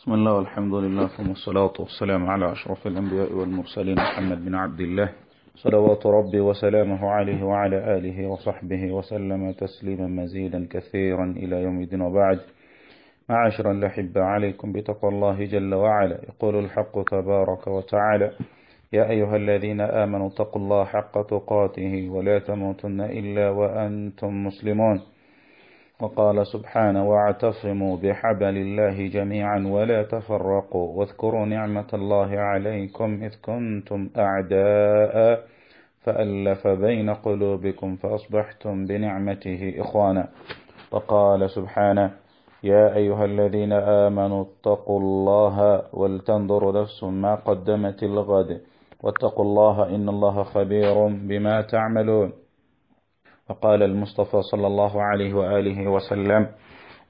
بسم الله والحمد لله ثم الصلاة والسلام على أشرف الأنبياء والمرسلين محمد بن عبد الله صلوات ربي وسلامه عليه وعلى آله وصحبه وسلم تسليما مزيدا كثيرا إلى يوم الدين وبعد معاشر الأحبة عليكم بتقوى الله جل وعلا يقول الحق تبارك وتعالى يا أيها الذين آمنوا اتقوا الله حق تقاته ولا تموتن إلا وأنتم مسلمون وقال سبحانه واعتصموا بحبل الله جميعا ولا تفرقوا واذكروا نعمة الله عليكم إذ كنتم أعداء فألف بين قلوبكم فأصبحتم بنعمته إخوانا وقال سبحانه يا أيها الذين آمنوا اتقوا الله ولتنظر نفس ما قدمت الغد واتقوا الله إن الله خبير بما تعملون فقال المصطفى صلى الله عليه وآله وسلم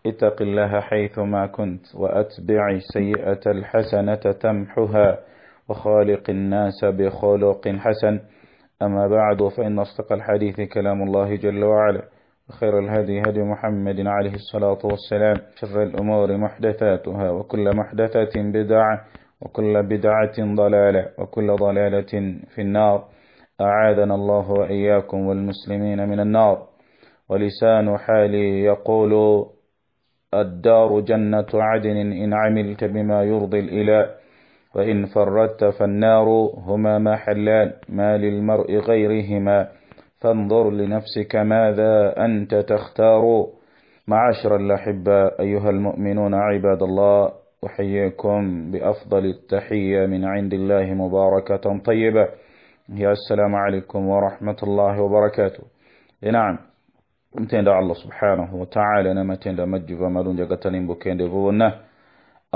اتق الله حيثما كنت وأتبع السيئة الحسنة تمحها وخالق الناس بخلق حسن أما بعد فإن أصدق الحديث كلام الله جل وعلا وخير الهدي هدي محمد عليه الصلاة والسلام شر الأمور محدثاتها وكل محدثة بدعة وكل بدعة ضلالة وكل ضلالة في النار أعاذنا الله وإياكم والمسلمين من النار ولسان حالي يقول الدار جنة عدن إن عملت بما يرضي الإله وإن فردت فالنار هما محلان ما للمرء غيرهما فانظر لنفسك ماذا أنت تختار معاشر الأحبة أيها المؤمنون عباد الله أحييكم بأفضل التحية من عند الله مباركة طيبة يا السلام عليكم ورحمة الله وبركاته نعم متين الله سبحانه وتعالى نمتين دا مجفا مدون جا قتلين بكين دا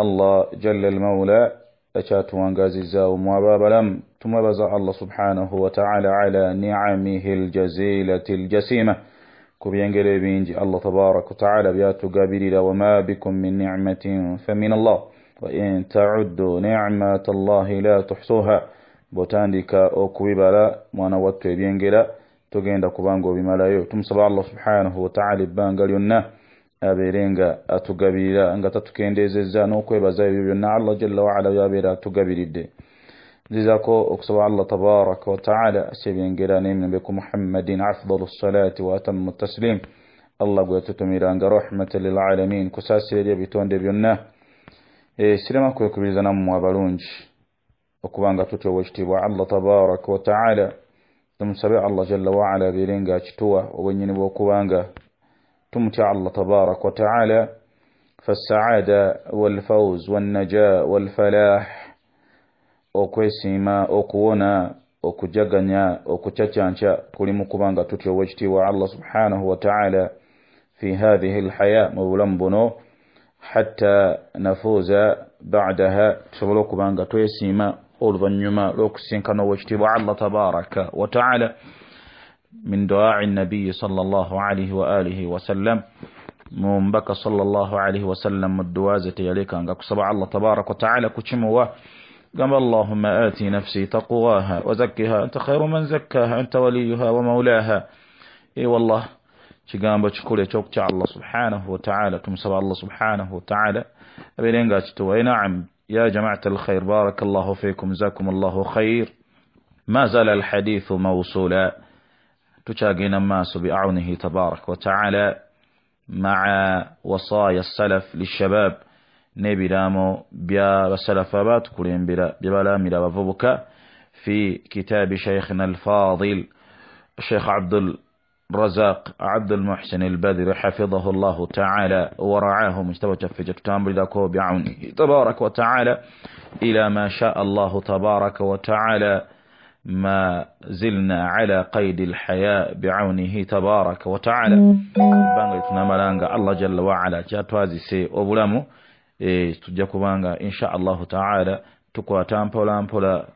الله جل المولى أشاتوا وانقازي الزاو مواباب لم ثم بزع الله سبحانه وتعالى على نعمه الجزيلة الجسيمة كبين قريبين الله تبارك وتعالى بياتو قابلي لا وما بكم من نعمة فمن الله وإن تعدوا نعمة الله لا تحصوها bw'otandika okubibala mwana wattu ebyengera togenda kubanga obimalayo tumusaba allah subhanahu wataala ebbanga lyonna abeere nga atugabirira nga tatukendezezza n'okwebaza ebyo byonna allah jalla waala byabeera atugabiridde nzizako okusaba allah tabaraka wataala asebyengera n'emirembe ku muhammadin afdalu salaati wa taslim allah gwe yatutumiranga rahmatan lilalamin kusaasira eri ebitonde byonna sirema kwekubiriza nammwe abalungi وكوانغا توتو وشتي وعلى تبارك وتعالى تم سبع الله جل وعلا بيرينغا تشتوى وبنين وكوانغا تم الله تبارك وتعالى فالسعادة والفوز والنجاة والفلاح وكويسيما وكونا وكجاغانيا وكتشانشا كل مكوانغا توتو وشتي وعلى سبحانه وتعالى في هذه الحياة مولمبونو حتى نفوز بعدها تشغلوكو بانغا تويسيما oluvannyuma lw'okusinkana owekitiibwa allah tabaraka wataala min duai nabiyi salaalaalaihi waalihi wasallam mumbaka salaalaalaihi wasallam mu duwa ze teyalekanga kusaba allah tabaraka wataala kukimuwa gamba allahuma ati nafsi taqwaha wazakkiha anta khairu man zakkaha anta waliyuha wamaulaha e wallah kigambo kikulu ekyokukya allah subhanahu wataala tumusaba allah subhanahu wataala abeere nga akituwa e naam يا جماعة الخير بارك الله فيكم جزاكم الله خير ما زال الحديث موصولا تشاقين الناس بأعونه تبارك وتعالى مع وصايا السلف للشباب نبي دامو بيا بسلف بات كلين بلا بفبك في كتاب شيخنا الفاضل الشيخ عبد رزاق عبد المحسن البذري حفظه الله تعالى ورعاه مستوى في جفتان بذاكه بعونه تبارك وتعالى إلى ما شاء الله تبارك وتعالى ما زلنا على قيد الحياة بعونه تبارك وتعالى بانغ tunamalanga Allah jalla wa ala kyatwazise obulamu تجاكو بانغا إن شاء الله تعالى tukwata mpola mpola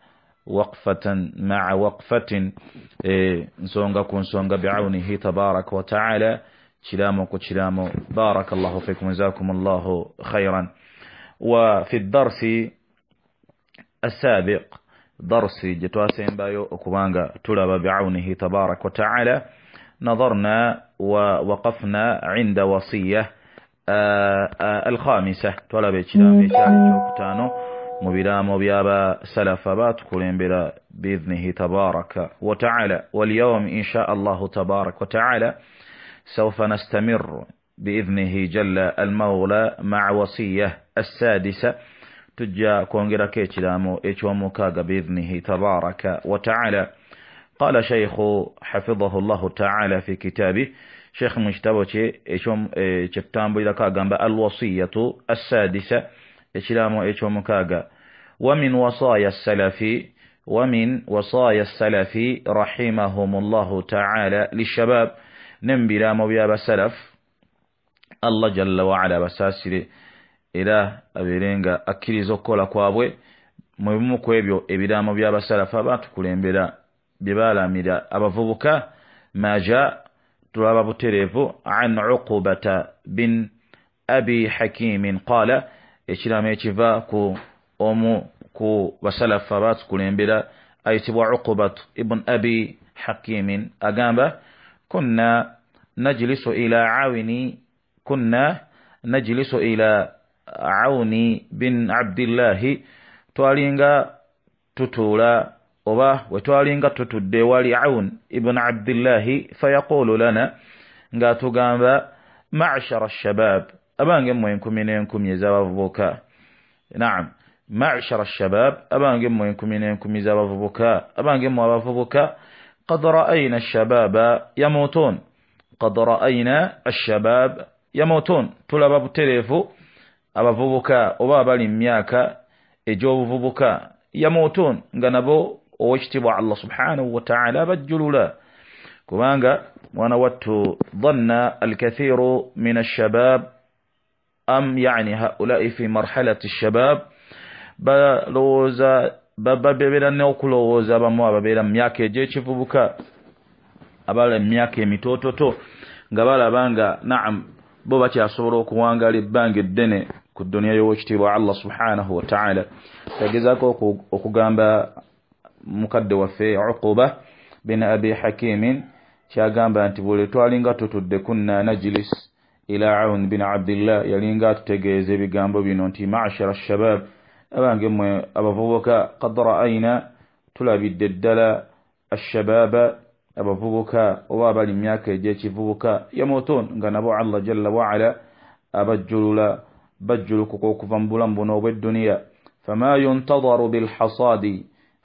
وقفة مع وقفة إيه، نسونغا كون سونغا بعونه تبارك وتعالى تشلامو كتشلامو بارك الله فيكم وزاكم الله خيرا وفي الدرس السابق درس جتواسين بايو أكوانغا تلب بعونه تبارك وتعالى نظرنا ووقفنا عند وصية آه، آه، الخامسة طلبت شلامي شاري سلف بات by'aba بلا بإذنه تبارك وتعالى واليوم إن شاء الله تبارك وتعالى سوف نستمر بإذنه جل المولى مع وصية السادسة تجا كونغرا كيتشلامو كاغا بإذنه تبارك وتعالى قال شيخ حفظه الله تعالى في كتابه شيخ مجتبوشي إيشوم إيشتامبو كاغا الوصية السادسة ekiraamo eky'omukaaga wa min wasaaya salafi ومن وصايا السلف رحمهم الله تعالى للشباب نمبرا مبيا بسلف الله جل وعلا بساسر إلى أبيرينغا أكيريز أكولا كوابوي mubimu ku ebyo ebiraamo by'abasalafu abaatukulembera bye baalamira abavubuka maja tulaba butereevu an uqubata bin abi hakimin qaala ekiramo ekiva ku omu ku basalafu abatukulembera ayitibwa uqubatu ibun abi hakimin agamba kunna najlisu ila awini kunna najlisu ila auni bin abdillahi twalinga tutuula oba wetwalinga tutudde wali aun ibun abdillahi fayaqulu lana ngaatugamba mashara shabab abange mmwe enkumi n'enkumi ez'abavubuka نعم معشر الشباب أبان قموا ينكمين ينكمي زاب فبكاء أبان قموا فبكاء قد رأينا الشباب يموتون قد رأينا الشباب يموتون تلا باب تليفو أبا فبكاء وبابا لمياكا إجوب فبكاء يموتون جنبو واشتبوا على الله سبحانه وتعالى بجلوا لا كمانغا وانا واتو ظن الكثير من الشباب أم يعني هؤلاء في مرحلة الشباب بلوزا بابا بيلان نوكلوزا بموا بيلان مياكي جيشي فبوكا أبالا مياكي ميتوتو تو غبالا بانغا نعم بوباتي أصورو كوانغا لبانغ الدني كدنيا يوشتي بو الله سبحانه وتعالى تجزاكو كوغامبا مكد وفي عقوبة بن أبي حكيم شاغامبا انتبولي توالينغا تتدكنا نجلس إلى عون بن عبد الله يلينغات يعني تجيز بجانبو بنونتي معشر الشباب أبان جمو أبفوك قد رأينا تلابي الددلة الشباب أبا أبفوك وابا لمياك جيتي فوك يموتون غان أبو الله جل وعلا أبجلولا بجل كوكوك فانبولان بنوب الدنيا فما ينتظر بالحصاد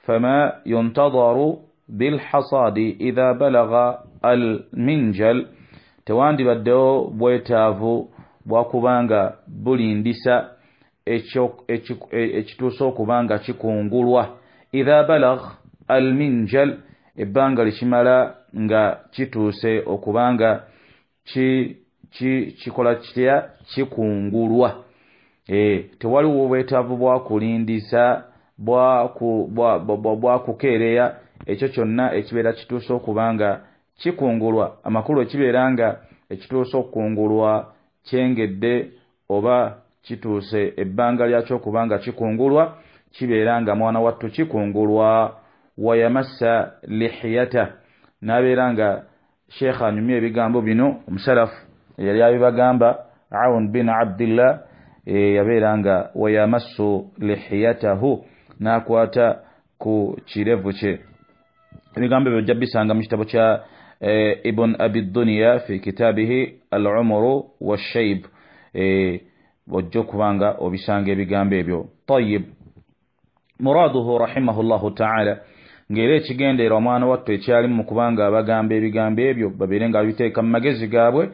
فما ينتظر بالحصاد إذا بلغ المنجل tewandibaddewo bwetaavu bwakubanga bulindisa e, ekituuse okuba nga kikungulwa idha balagh al minjal ebbanga likimala nga kituuse okuba nga kikola kitya kikungulwa e, tewaliwo bwetaavu bwakulindisa bwakukeereya ekyo kyonna ekibeera kituuse okuba nga kikungulwa amakulu ekibeera nga ekituuse okukungulwa kyengedde oba kituuse ebbanga lyakyo okuba nga kikungulwa kibeera nga mwana wattu kikungulwa wayamassa lihiyata n'abeera nga sheekha anyumya ebigambo bino omusalafu eyali abibagamba aun bin abdillah e, yabeera nga wayamassu lihiyatahu n'akwata ku kirevu kye ebigambo byo jja bisanga mu kitabo kya ابن أبي الدنيا في كتابه العمر والشيب وجوكوانغا وبشانغ بيغامبيبيو طيب مراده رحمه الله تعالى ngeri ekigendeera omwana watto ekyalimu mu kubanga abagamba ebigambo ebyo babeere nga babiteeka mu magezi gaabwe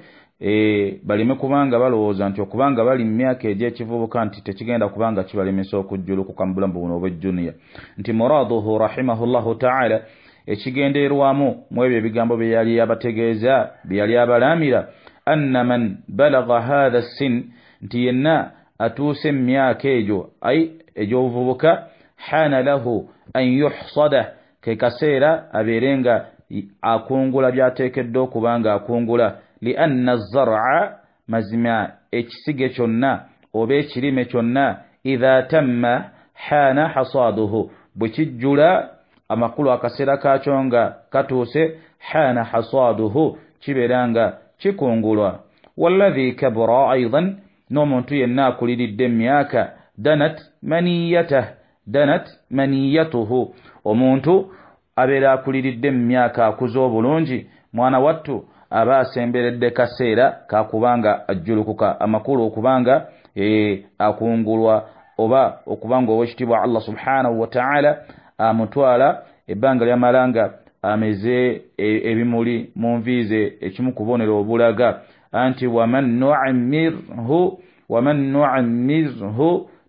baleme kubanga balowooza nti okubanga bali mu myaka egyekivubuka nti tekigenda kubanga kibalemesa okujjulukuka mu bulamu buno obwejuniya nti muraduhu rahimahullahu taala ekigendeerwamu mu ebyo ebigambo bye yali abategeeza bye yali abalaamira anna man balaga haatha sin nti yenna atuusa emyaka egyo ai egy'obuvubuka haana lahu an yuhsada ke kaseera abeere nga akungula by'ateekeddwa okuba ng'akungula lianna zara mazima ekisige kyonna oba ekirime kyonna idha tamma haana hasaaduhu bwe kijjula amakulu akaseera kaakyo nga katuuse haana hasaaduhu kibeera nga kikungulwa wallahi kabura aidan n'omuntu yenna akuliridde emyaka danat maniyatah danat maniyatuhu omuntu abeera akuliridde mu myaka akuza obulungi mwana wattu aba asemberedde kaseera kakubanga ajjulukuka amakulu okubanga eh, akungulwa oba okubanga owekitiibwa allah subhanahu wataala amutwala ebbanga lyamala nga ameze e, ebimuli mu nviize ekimu kubonera obulaga anti waman nuamirhu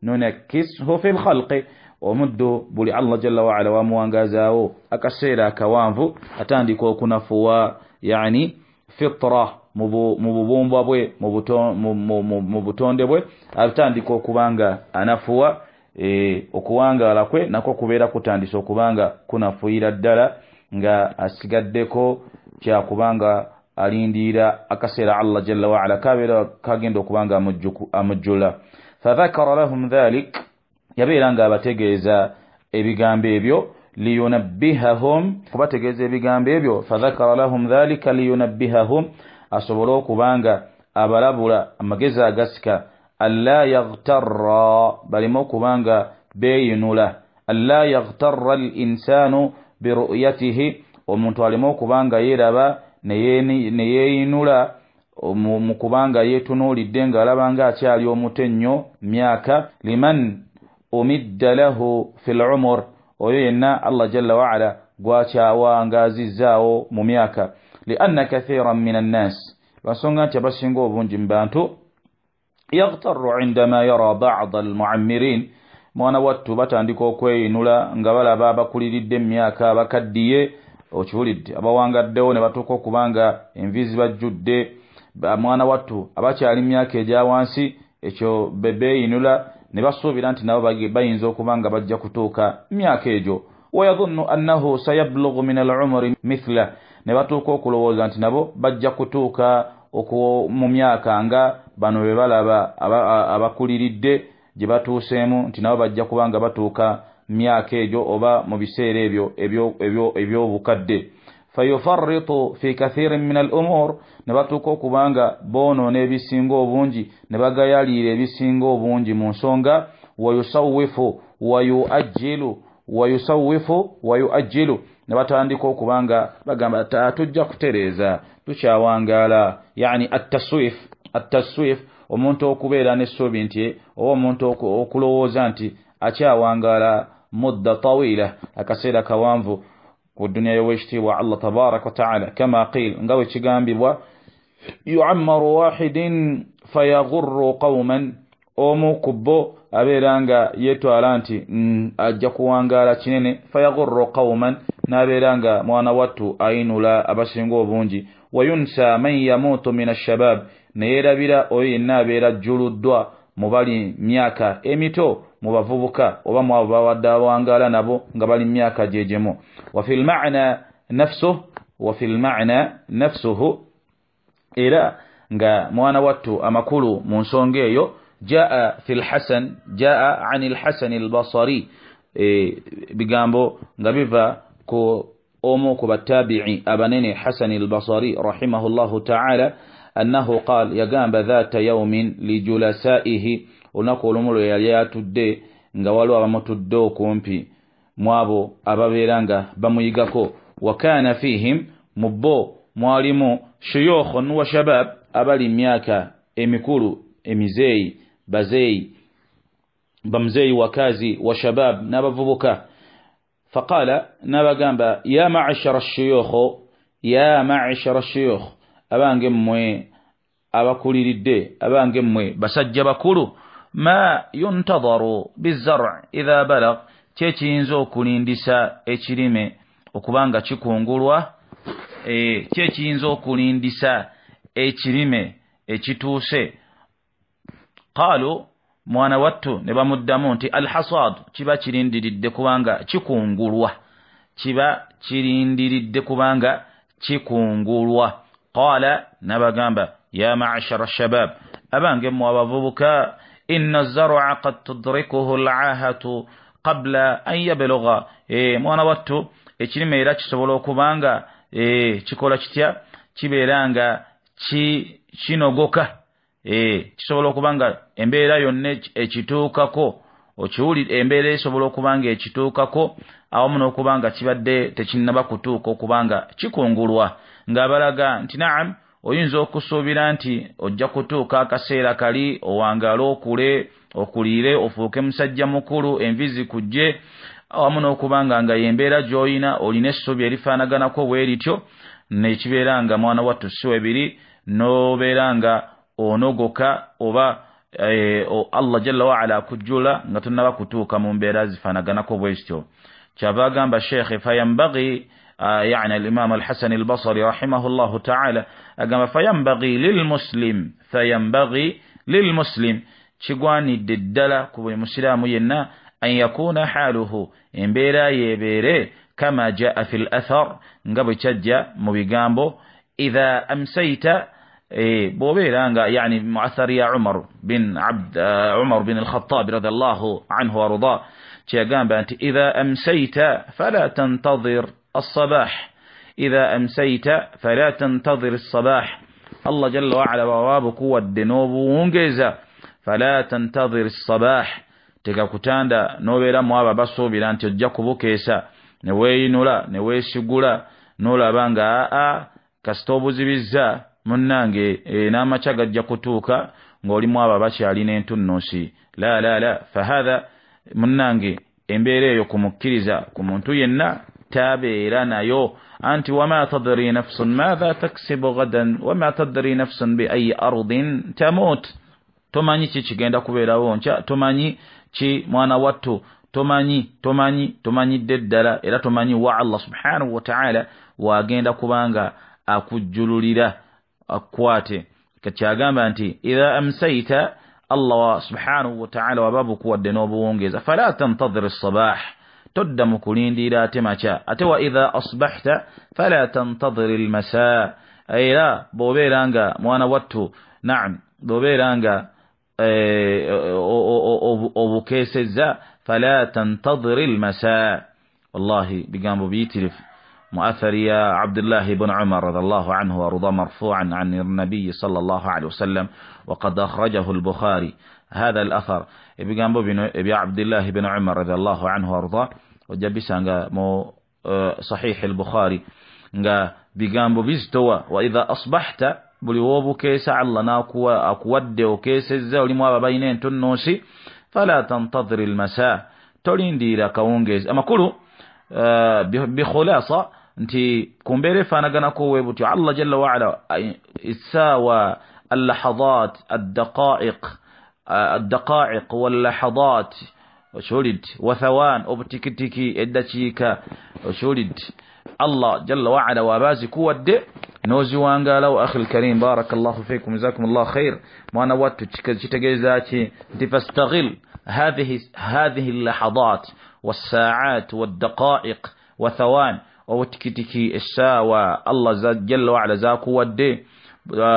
nunakishu fi lhalqi omuddu buli allah jalla waala wamuwangazaawo akaseera akawanvu atandika okunafuwa yani fitra mu bubumbwa bwe mu butonde bwe atandika okuba nga anafuwa E, okuwangaala kwe nakwo kubeera kutandisa okubanga kunafuyira ddala nga asigaddeko kyakubanga alindiira akaseera allah jalla waala kabeera kagenda okubanga amujjula fadhakara lahum dhalik yabeera nga abategeeza ebigambo ebyo liyunabbihahum kubategeeza ebigambo ebyo fadhakara lahum dhalika liyunabbihahum asobole okubanga abalabula amagezi agasika alla yagtarra balimu okubanga beeyinula alla yagtarra al insaanu biruyatihi omuntu alimu okubanga yeeraba ne yeeyinula mu kubanga yeetunuulidde ng'alaba ngaakyali omuto ennyo myaka liman umidda lahu fi lumur oyo yenna allah jalla waala gwakyawangaazizzaawo mu myaka lianna kathiiran min annaasi lwansonga nti abasinga obungi mu bantu yaghtaru indama yara bad almuammirin mwana wattu batandika okweyinula nga balaba abakuliridde emyaka abakaddiye okiwulidde abawangaddewo ne batuuka okubanga envizi bajjudde mwana wattu abakyali myaka egya wansi ekyo bebeyinula ne basuubira nti nabo bayinza okuba nga bajja kutuuka myaka egyo wayadunnu annahu sayablugu min alumuri mithla ne batuuka okulowooza nti nabo bajja kutuuka mu myaka nga bano be balaba abakuliridde gye batuuseemu nti nabo bajja kuba nga batuuka myaka egyo oba mu biseera ebyo ebyobukadde fayufarritu fi kathirin min al umur ne batuuka okubanga boonoona ebisinga obungi ne bagayaliira ebisinga obungi mu nsonga wayusawifu wayuajilu wayusawifu wayuajilu ne batandika okubanga bagamba tatujja kutereeza tukyawangaala yani ataswifu attaswif omuntu okubeera n'essuubi nti oba omuntu okulowooza nti akyawangaala mudda tawiila akaseera kawanvu ku dduniya y'owekitiibwa allah tabaraka wataala kama qiil nga bwe kigambibwa yucammaru waahidin fayagurru qawman omu ku bo abeera nga yeetwala nti mm, ajja kuwangaala kinene fayagurru qawman n'abeera nga mwana wattu ayinula abasinga obungi wayunsa man yamuutu min ashabaabi neyeerabira oyo yenna abeera ajjuluddwa mu bali myaka emito mu bavubuka oba mu abo bawadde abawangaala nabo nga bali mu myaka gyegemu wafi lmana nafsuh wafi lmana nafsuhu era nga mwana wattu amakulu mu nsonga eyo jaa fi lhasan jaa ani lhasani albasari bigambo nga biva ku omu ku batabici abanene hasani albasari rahimahullahu taala أنه قال يقامب ذات يوم لجلسائه ونقول مولو يليات الدي نغوالو أبموت الدو كومبي موابو أبابيرانغا بمويقاكو وكان فيهم مبو مواليمو شيوخ وشباب أبالي مياكا إميكولو إميزي بزي بمزي وكازي وشباب نبابوكا فقال نبقى يا معشر الشيوخ يا معشر الشيوخ abange mmwe abakuliridde abange mmwe basajja bakulu ma yuntadaru bizar iha balag kyekiyinza okulindisa ekirime okuba nga kikungulwa e, kyekiyinza okulindisa ekirime ekituuse qaalu mwana wattu ne bamuddamu nti alhasad kiba kirindiridde kubanga kikungulwa kiba kirindiridde kubanga kikungulwa ki قال نبغانبا يا معشر الشباب أبان قموا بابوكا إن الزرع قد تدركه العاهة قبل أن يبلغ موانا واتو إيشني ميرا تشتبولو كوبانغا إيشي كولا تشتيا تشبيرانغا تشي نوغوكا تشتبولو كوبانغا إمبيرا يونيج إيشتوكا كو okiwuli embeera esobola okuba nga ekituukako awamu n'okuba nga kibadde tekinnaba kutuuka okuba nga kikungulwa ng'abalaga nti naam oyinza okusuubira nti ojja kutuuka akaseera kali owangale okule okuliire ofuuke musajja mukulu envizi kujje awamu n'okubanga nga yembeera gy'oyina olina essuubi erifaanaganako bwe rityo nekibeera nga mwana wattu siwebiri n'obeera nga onogoka oba eh, allah jalla waala akujjula nga tonaba kutuuka mu mbeera zifaanaganako bwe zityo kyava agamba sheekhe fayambagi آه، يعني الإمام الحسن البصري رحمه الله تعالى أجمع فينبغي للمسلم فينبغي للمسلم تشغواني ددلا كوي مسلم ينا أن يكون حاله إمبيرا يبيري كما جاء في الأثر نقبي تجا مبيقامبو إذا أمسيت إيه يعني معثر يا عمر بن عبد آه، عمر بن الخطاب رضي الله عنه ورضاه تشغان بأنت إذا أمسيت فلا تنتظر الصباح إذا أمسيت فلا تنتظر الصباح الله جل وعلا بواب قوة دنوب ونجزة فلا تنتظر الصباح تكاكتان دا نوبي لا مواب بسو بلا انت جاكو بكيسا نوي نولا نوي سيقولا نولا بانغا كستوبو زبزا munnange n'amaca gajja kutuuka ng'oli mwaba bakyalina entunnusi la la la fahatha munnange embeera eyo kumukkiriza ku muntu yenna تابع لنا يو أنت وما تدري نفس ماذا تكسب غدا وما تدري نفس بأي أرض تموت tomanyi ki kigenda kubeerawo nkya tomanyi ki mwana wattu tomanyi tomanyi tomanyidde eddala era tomanyi wa allah subhanahu wataala waagenda kubanga akujjululira akukwate kyagamba nti idha amsaita allah subhanahu wataala waba bukuwadde n'obuwongeeza fala tantadhir sabaaha تدم كلين دي لا تمشى أتى إذا أصبحت فلا تنتظر المساء أي لا بوبي رانجا موانا واتو نعم بوبي رانجا أبو إيه، كيس الزا فلا تنتظر المساء والله بقام بيتلف مؤثر يا عبد الله بن عمر رضي الله عنه ورضى مرفوعا عن النبي صلى الله عليه وسلم وقد أخرجه البخاري هذا الأثر إيه، بقام إيه، بيتلف عبد الله بن عمر رضي الله عنه وارضاه ojabisa nga mu sahihi al-bukhari nga bigambo bizitowa wa idha asbahta buli woobukeesa allah nakuwa akuwadde okeesezza olimu abo balina entunnunsi fala tantadhiri almasa tolindirira kawungeezi amakulu bikhulasa nti ku mbeera efaanaganako we butyo allah jalla waala isaawa allahadat addaqaiq addaqaiq wallahadat وشولد وثوان وبتكتكي الدشيكا وشولد الله جل وعلا وابازي كود نوزي وان قالوا اخي الكريم بارك الله فيكم جزاكم الله خير ما نوات تشتغيزاتي انت فاستغل هذه هذه اللحظات والساعات والدقائق وثوان وتكتكي الساوى الله جل وعلا زاكو ودي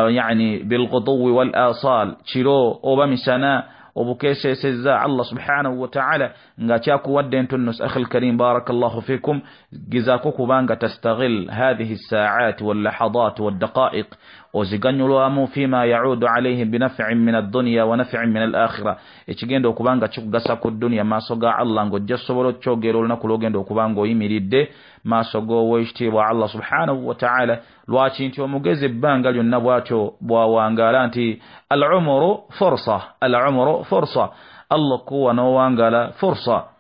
يعني بالغضو والآصال تشيلو أوبامي سنة وبكيسه سيزا الله سبحانه وتعالى نجاتياكو ودين تنس أخي الكريم بارك الله فيكم جزاكو كوبانغا تستغل هذه الساعات واللحظات والدقائق oziganyula wamu fima yaudu alaihim binafin min adduniya wanafin min alakhira ekigenda okuba nga kikugasa ku dduniya maaso ga allah ng'ojja sobola okyogera olunaku lwogenda okuba ng'oyimiridde maaso g'owekitiibwa allah subhanahu wataala lwaki nti omugezi ebbanga lyonna bwatyo bwawangaala nti al umuru fursa al umuru fursa allah kuwa n'owangala fursa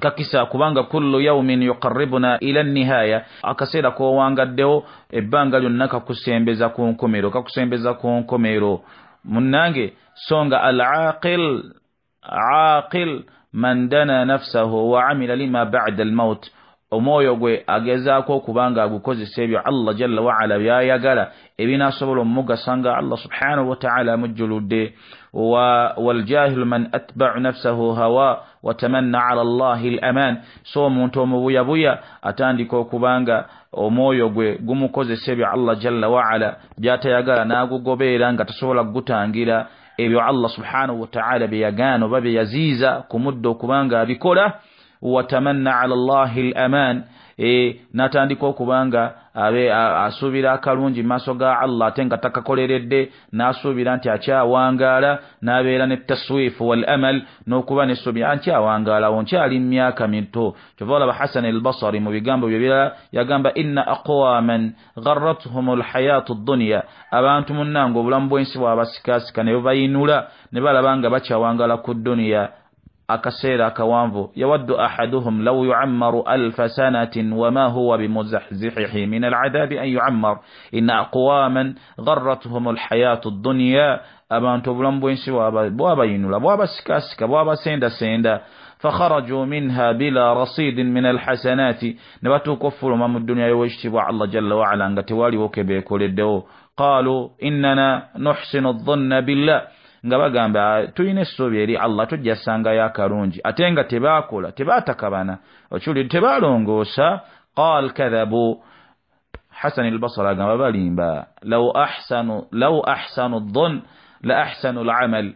kakisa kubanga kullu yaumin yuqaribuna ila nihaya akaseera kowangaddewo ebbanga lyonna kakusembeza ku nkomero kakusembeza ku nkomero munnange so nga alaqil aqil man dana nafsahu wa amila lima bada almaut omwoyo gwe agezaako okubanga agukozesa ebyo allah jalla waala byayagala ebina sobola omugasa nga allah subhanahu wataala amujjuludde waljahilu man atbau nafsahu hawa watamanna ala llahi l aman so omuntu omubuyabuya atandika okuba nga omwoyo gwe gumukozesa ebyo allah jalla waala byatayagala n'agugobeera nga tasobola kugutangira ebyo allah subhanahu wataala bye yagaana oba bye yaziiza ku mudda okuba nga abikola watamanna ala llahi l aman E, n'atandika okuba nga asuubira akalungi mu maaso ga allah ate nga takakoleredde n'asuubira nti akyawangaala n'abeera ne taswifu wal amal n'okuba nesuubira nkyawangaalawo nkyali mu myaka mito kyova olaba hasan el basari mu bigambo byo birala yagamba inna aqwaman garratuhum lhayaatu dduniya abantu munnanga obulamu bw'ensi bwabasikaasika ne babayinula ne balaba nga bakyawangaala ku dduniya أكسير كوانفو يود أحدهم لو يعمر ألف سنة وما هو بمزحزحه من العذاب أن يعمر إن أقواما غرتهم الحياة الدنيا أبان تبلن بوين سوابا بوابا ينولا بوابا سكاسكا بوابا سيندا سيندا فخرجوا منها بلا رصيد من الحسنات نباتو كفر مام الدنيا على الله جل وعلا أنك توالي وكبيك قالوا إننا نحسن الظن بالله nga bagamba tulina essuubi eri allah tujja ssangayo akalungi ate nga tebaakola tebaatakabana okiwulire tebaalongoosa qal kadhabu hasani albasara agamba balimba law ahsanu law ahsanu ddon la ahsanu lamal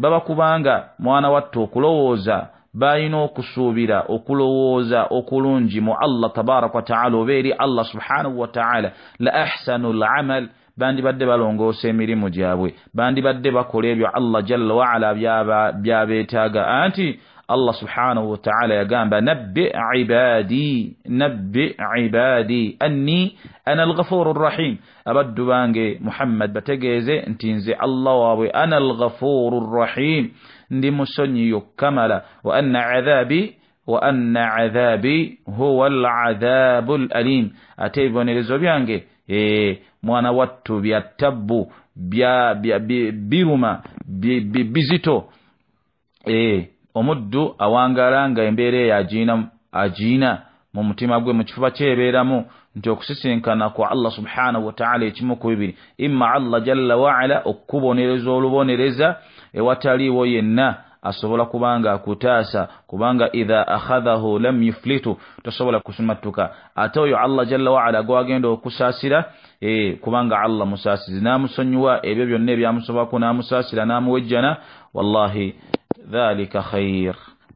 baba kubanga mwana wattu okulowooza balina okusuubira okulowooza okulungi mu allah tabaraka wataala oba eri allah subhanahu wataala la ahsanu lamal bandibadde balongoosa emirimu gyabwe bandibadde bakola ebyo allah jalla waala byabeetaaga anti allah subhanahu wataala yagamba nabbi ibadi nabbi ibadi anni ana alghafuru rrahim abaddu bange muhammad bategeeze nti nze allah waabwe ana alghafuru rrahim ndi musonyiyo okkamala wa anna adhabi wa anna adhabi huwa alcadhabu alalim ate ebibonerezo byange Eh, mwana wattu bya ttabbu biruma bizito eh, omuddu awangala nga embeera eyo agiina mu mutima gwe mu kifuba kyebeeramu nti okusisinkana ku allah subhanahu wataala ekimu ku bibiri imma allah jalla waala okubonereza olubonereza ewataliiwo yenna asobola kubanga akutaasa kubanga idha akhadhahu lam yuflitu tosobola kusumattuka ate oyo allah jalla waala gwagenda okusaasira e, kubanga allah musaasizi namusonyiwa ebyo byonna ebyamusobako namusaasira namuwejjana wallahi alika khair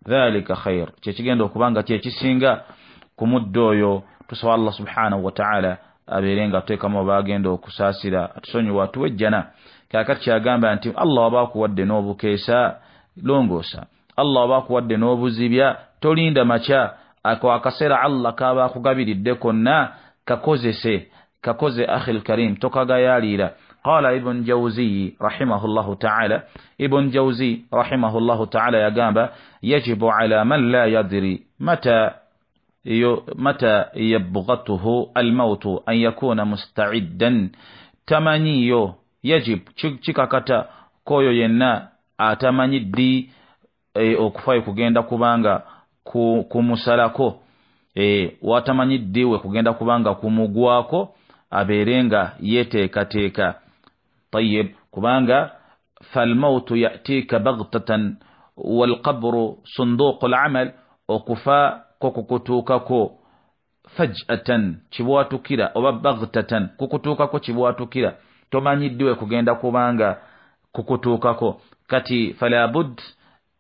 dhalika khair kyekigenda okubanga kyekisinga ku mudda oyo tusaba allah subhanahu wataala abeere nga tuteekamu abagenda okusaasira atusonyiwa tuwejjana kakati kyagamba nti allah wabakuwadde n'obukeesa no longosa allah aba akuwadde zibia tolinda makya ako akaseera allah kaaba akugabiridde konna kakozese kakoze akhi lkarim tokagayaalira qala ibuni jawziyi rahimahullahu taala Ibn jawzi rahimahullahu taala yagamba yajibu ala man la yadiri mata mata yabghatuhu almautu an yakuna mustaciddan tamanyiyo yajib kikakata koyo yenna atamanyi ddi e, eh, okufayo kugenda kubanga kumusalako e, eh, watamanyi ddi we kugenda kubanga kumugwako abeere nga yeteekateeka tayib kubanga falmautu yatiika bagtatan walqabru sunduuqu lamal okufa kokukutuukako fajatan kibwatukira oba bagtatan kukutuukako kibwatukira tomanyiddiwe kugenda kubanga kukutuukako kati falabud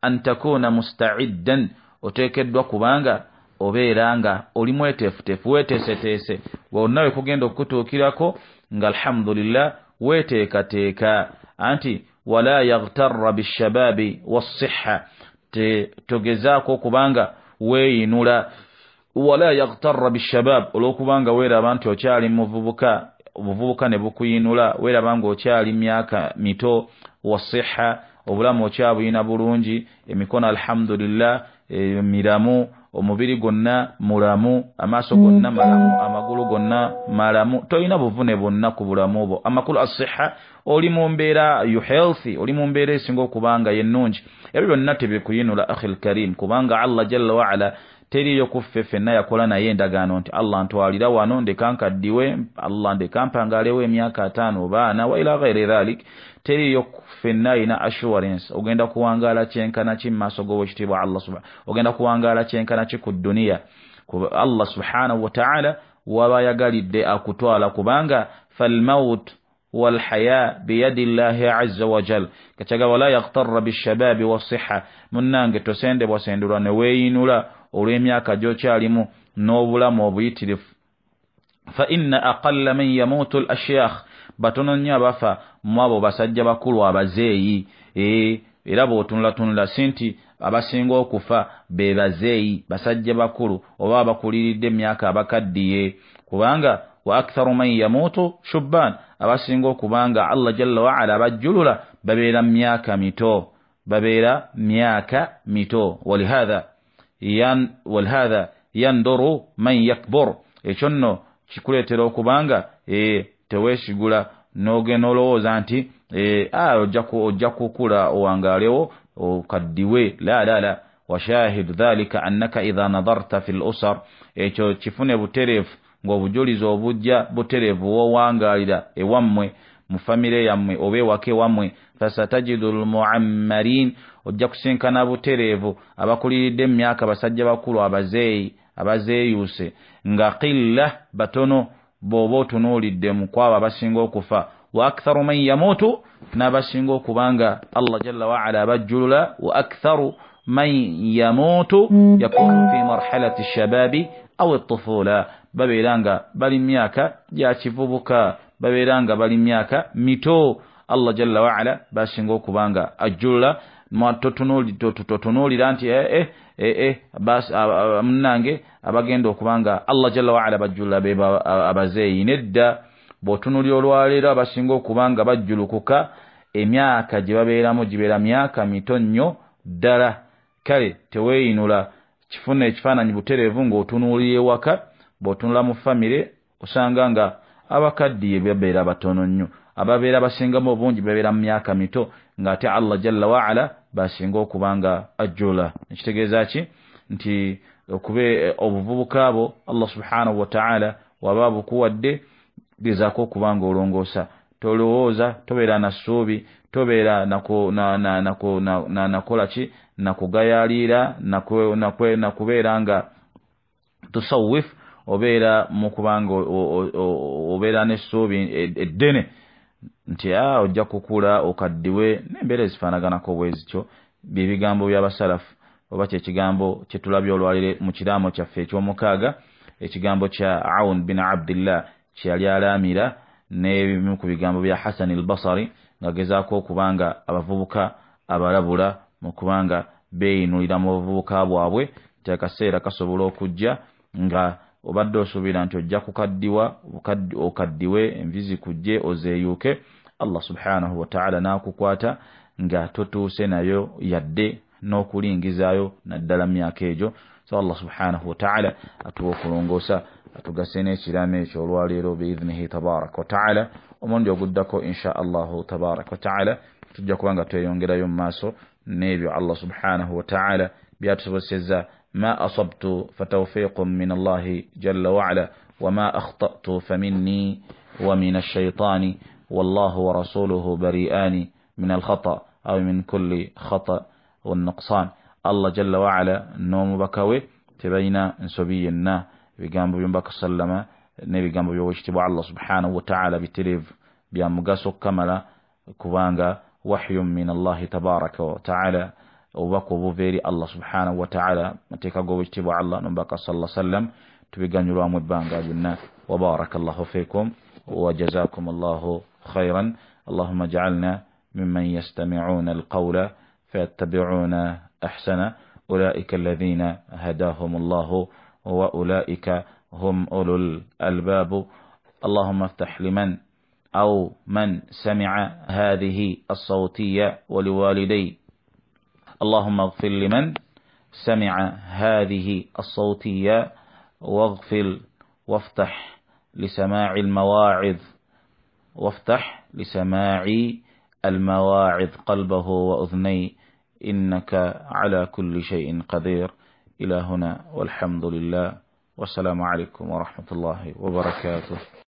an takuna mustaiddan oteekeddwa kubanga obeera nga oli mwetefutefu weteeseteese wonna wekugenda okutuukirako nga alhamdulillah weteekateeka anti wala yagtara bishababi wasiha togezaako okubanga weeyinula wala yagtara bishabab olwokubanga weeraba nti okyali muvubuka obuvubuka ne bukuyinula weeraba ngaokyali myaka mito wasiha obulamu okyabuyina bulungi emikono alhamdulillah emiramu omubiri gwonna mulamu amaaso gonna malamu mm. amagulu gonna malamu tolina buvune bwonna ku bulamu obwo amakulu asiha oli mumbeera yuhealthy oli mumbeera esinga okubanga yennungi ebyo byonna tebikuyinula ahi lkarim kubanga allah jalla waala teriyo kuffe ffenna yakola naye endagaano nti allah ntwalira wano ndeka nkaddiwe allah ndeka mpangalewo emyaka ataano oba ana waila ghairi dhalik teriyo ffenna alina assurance ogenda kuwangaala kyenkana ki mu maaso g'owekitiibwa allah subhana ogenda kuwangaala kyenkana ki ku dduniya allah subhanahu wataala waba yagalidde akutwala kubanga falmaut والحياة بيد الله عز وجل كتاga ولا يغتر بالشباب والصحة munange tosendebwasendulwa neweyinula olw'emyaka gyokyalimu n'obulamu obuyitirifu faina aqala man yamuutu l ashyakh batono nnyo abafa mu abo basajja bakulu abazeeyi e, era bootunulatunula si nti abasinga okufa be bazeeyi basajja bakulu oba abakuliridde emyaka abakaddiye kubanga wa aktharu man yamuutu shubban abasinga okubanga allah jalla waala abajjulula babeera mumyaka mito babeera myaka mito walihatha yan walhatha yanduru man yakbur ekyo nno kikuleetera okubanga e, teweesigula n'ogenda olowooza nti e, ojja kukula owangaalewo okaddiwe lalala washahid dhalika annaka idha nadarta fi l usar ekyo kifune butereefu ng'obujulizi obujja butereevu woowangaalira ewammwe mu famire yammwe oba ewaka ewammwe fasatajidu lmuammarin ojja kusinkana butereevu abakuliridde emyaka basajja bakulu abazeeyuuse nga kila batono booba otunuulidde mu kwabo abasinga okufa wa aktharu man yamuutu n'abasinga okuba nga allah jalla waala abajjulula wa aktharu man yamuutu yakunu fi marhalati shababi aw etufuula babeera nga bali myaka gyakivubuka babeera nga bali myaka mito allah jalla waala basinga okuba nga ajjulula totunuulira nti ee eh, ee eh, eh, munange abagenda okuba nga allah jalla waala bajjulula be abazeeyi nedda bwotunulya olwaleero abasinga okuba nga bajjulukuka emyaka gye babeeramu gibeera myaka mito nnyo ddala kale teweeyinula kifuna ekifaananyi butereevu ng'otunuulira ewaka bw'otunula mu famire osanga nga abakaddiye babeera batono nnyo ababeera basingamu obungi babeera mu myaka mito ngaate allah jalla waala basinga okubanga ajula ekitegeeza ki nti eh, kube eh, obuvubuka bo allah subhanahu wataala waba bukuwadde gezaako okubanga olongoosa tolowooza tobeera na ssuubi tobeera nakola ki nakugayaliira nakubeera nga tusawif obeera mukubanga obeera nessuubi eddene nti a ah, ojja kukula okaddiwe nembeera ezifaanaganako bwezityo byebigambo byabasalafu oba kyekigambo kyetulabye olwalire mu kiraamo kyaffe ekyomukaaga ekigambo kya aun bin abdillah kyeyali alaamira nebimu ku bigambo bya hasani albasari ngaagezaako okubanga abavubuka abalabula mukubanga beeyinuliramu obuvubuka bwabwe nti akaseera kasobola okujja nga obadde osuubira nti ojja kukaddiwa okaddiwe envi zikujje ozeeyuuke allah subhanahu wataala n'akukwata nga totuuse nayo yadde n'okulingizaayo naddala myaka egyo so allah subhanahu wataala atuwa okulongoosa atugase n'ekiraamo ekyo olwaleero beiznihi tabaraka wataala omundi oguddako insha allahu tabaraka wataala tujja kuba nga tweyongerayo mu maaso n'ebyo allah subhanahu wataala byatusobosezza ما أصبت فتوفيق من الله جل وعلا وما أخطأت فمني ومن الشيطان والله ورسوله بريئان من الخطأ أو من كل خطأ والنقصان الله جل وعلا نوم بكوي تبين نسبينا بجانب ينبك السلمة نبي جانب يوشتبع الله سبحانه وتعالى بتليف بيام مقاسو كملا كوانغا وحي من الله تبارك وتعالى وبكو بوفيري الله سبحانه وتعالى نتيكا قوة اجتبو الله نبقى صلى الله عليه وسلم تبقى نرام البانقا جنة وبارك الله فيكم وجزاكم الله خيرا اللهم اجعلنا ممن يستمعون القول فيتبعون أحسن أولئك الذين هداهم الله وأولئك هم أولو الألباب اللهم افتح لمن أو من سمع هذه الصوتية ولوالدي اللهم اغفر لمن سمع هذه الصوتية واغفر وافتح لسماع المواعظ وافتح لسماع المواعظ قلبه وأذنيه إنك على كل شيء قدير إلى هنا والحمد لله والسلام عليكم ورحمة الله وبركاته